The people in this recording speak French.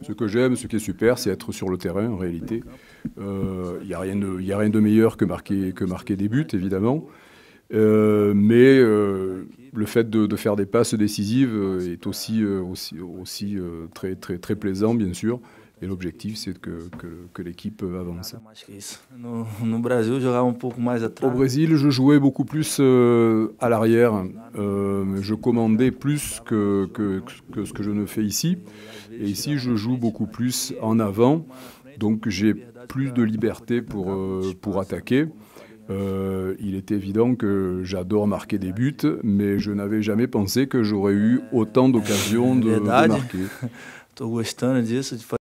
Ce que j'aime, ce qui est super, c'est être sur le terrain, en réalité. Il euh, n'y a, rien de, meilleur que marquer, que marquer des buts, évidemment. Euh, mais euh, le fait de, faire des passes décisives est aussi, aussi très, très, très plaisant, bien sûr. Et l'objectif, c'est que, que, que l'équipe avance. Au Brésil, je jouais beaucoup plus euh, à l'arrière. Euh, je commandais plus que, que, ce que je ne fais ici. Et ici, je joue beaucoup plus en avant. Donc j'ai plus de liberté pour, euh, pour attaquer. il est évident que j'adore marquer des buts, mais je n'avais jamais pensé que j'aurais eu autant d'occasions de, de marquer.